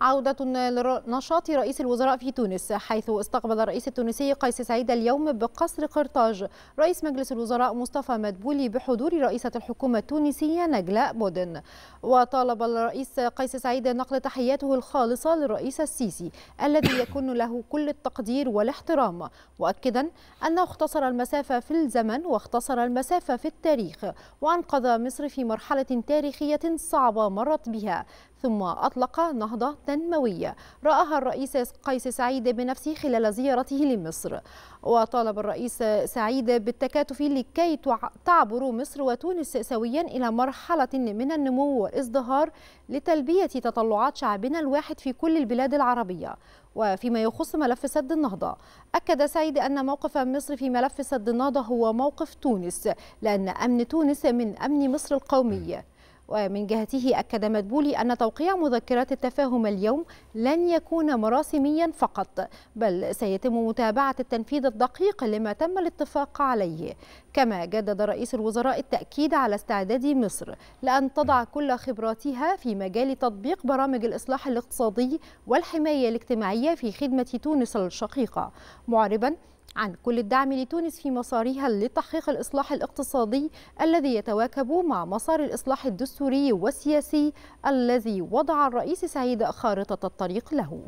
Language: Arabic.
عودة لنشاط رئيس الوزراء في تونس حيث استقبل الرئيس التونسي قيس سعيد اليوم بقصر قرطاج رئيس مجلس الوزراء مصطفى مدبولي بحضور رئيسة الحكومة التونسية نجلاء بودن وطالب الرئيس قيس سعيد نقل تحياته الخالصة للرئيس السيسي الذي يكون له كل التقدير والاحترام مؤكدا أنه اختصر المسافة في الزمن واختصر المسافة في التاريخ وأنقذ مصر في مرحلة تاريخية صعبة مرت بها ثم أطلق نهضة تنموية رآها الرئيس قيس سعيد بنفسه خلال زيارته لمصر وطالب الرئيس سعيد بالتكاتف لكي تعبر مصر وتونس سويا إلى مرحلة من النمو والازدهار لتلبية تطلعات شعبنا الواحد في كل البلاد العربية وفيما يخص ملف سد النهضة أكد سعيد أن موقف مصر في ملف سد النهضة هو موقف تونس لأن أمن تونس من أمن مصر القومي ومن جهته أكد مدبولي أن توقيع مذكرات التفاهم اليوم لن يكون مراسميا فقط بل سيتم متابعة التنفيذ الدقيق لما تم الاتفاق عليه كما جدد رئيس الوزراء التأكيد على استعداد مصر لأن تضع كل خبراتها في مجال تطبيق برامج الإصلاح الاقتصادي والحماية الاجتماعية في خدمة تونس الشقيقة معربا عن كل الدعم لتونس في مسارها لتحقيق الإصلاح الاقتصادي الذي يتواكب مع مسار الإصلاح الدستوري والسياسي الذي وضع الرئيس سعيد خارطة الطريق له